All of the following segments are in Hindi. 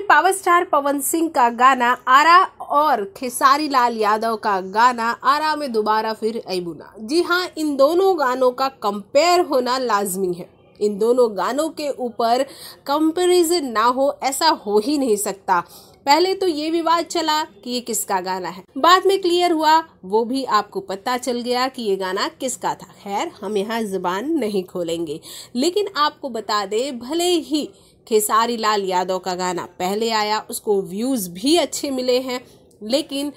भोजपुरी पावर स्टार पवन सिंह का गाना आरा और खेसारी लाल यादव का गाना आरा में दोबारा फिर ऐबुना जी हाँ इन दोनों गानों का कंपेयर होना लाजमी है इन दोनों गानों के ऊपर कंपेरिजन ना हो ऐसा हो ही नहीं सकता पहले तो ये विवाद चला कि ये किसका गाना है बाद में क्लियर हुआ वो भी आपको पता चल गया कि ये गाना किसका था खैर हम यहाँ जुबान नहीं खोलेंगे लेकिन आपको बता दे भले ही खेसारी लाल यादव का गाना पहले आया उसको व्यूज़ भी अच्छे मिले हैं लेकिन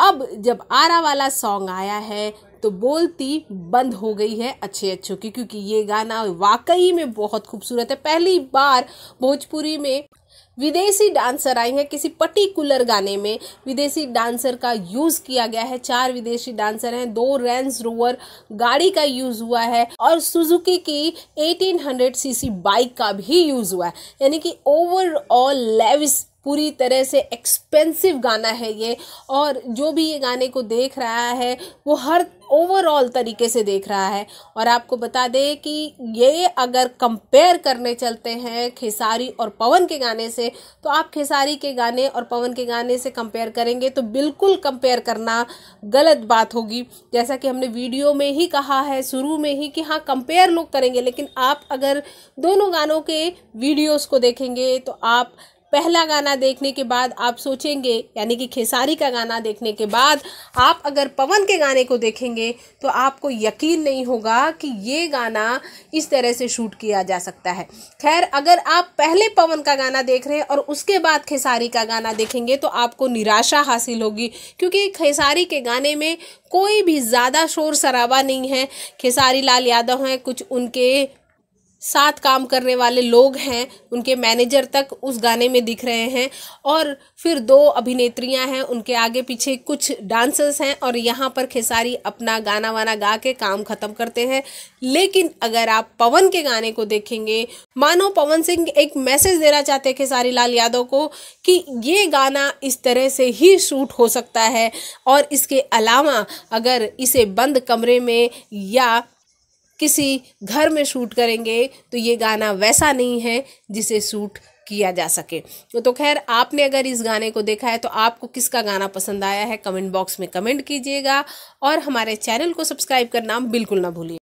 अब जब आरा वाला सॉन्ग आया है तो बोलती बंद हो गई है अच्छे अच्छों की क्योंकि ये गाना वाकई में बहुत खूबसूरत है पहली बार भोजपुरी में विदेशी डांसर आई हैं किसी पर्टिकुलर गाने में विदेशी डांसर का यूज़ किया गया है चार विदेशी डांसर हैं दो रेंज रोवर गाड़ी का यूज़ हुआ है और सुजुकी की 1800 सीसी बाइक का भी यूज़ हुआ है यानी कि ओवरऑल लेविस पूरी तरह से एक्सपेंसिव गाना है ये और जो भी ये गाने को देख रहा है वो हर ओवरऑल तरीके से देख रहा है और आपको बता दें कि ये अगर कंपेयर करने चलते हैं खेसारी और पवन के गाने से तो आप खेसारी के गाने और पवन के गाने से कंपेयर करेंगे तो बिल्कुल कंपेयर करना गलत बात होगी जैसा कि हमने वीडियो में ही कहा है शुरू में ही कि हाँ कंपेयर लोग करेंगे लेकिन आप अगर दोनों गानों के वीडियोज़ को देखेंगे तो आप पहला गाना देखने के बाद आप सोचेंगे यानी कि खेसारी का गाना देखने के बाद आप अगर पवन के गाने को देखेंगे तो आपको यकीन नहीं होगा कि ये गाना इस तरह से शूट किया जा सकता है खैर अगर आप पहले पवन का गाना देख रहे हैं और उसके बाद खेसारी का गाना देखेंगे तो आपको निराशा हासिल होगी क्योंकि खेसारी के गाने में कोई भी ज़्यादा शोर शराबा नहीं है खेसारी लाल यादव हैं कुछ उनके साथ काम करने वाले लोग हैं उनके मैनेजर तक उस गाने में दिख रहे हैं और फिर दो अभिनेत्रियां हैं उनके आगे पीछे कुछ डांसर्स हैं और यहाँ पर खेसारी अपना गाना वाना गा के काम ख़त्म करते हैं लेकिन अगर आप पवन के गाने को देखेंगे मानो पवन सिंह एक मैसेज देना चाहते हैं खेसारी लाल यादव को कि ये गाना इस तरह से ही शूट हो सकता है और इसके अलावा अगर इसे बंद कमरे में या किसी घर में शूट करेंगे तो ये गाना वैसा नहीं है जिसे शूट किया जा सके तो खैर आपने अगर इस गाने को देखा है तो आपको किसका गाना पसंद आया है कमेंट बॉक्स में कमेंट कीजिएगा और हमारे चैनल को सब्सक्राइब करना बिल्कुल ना भूलिए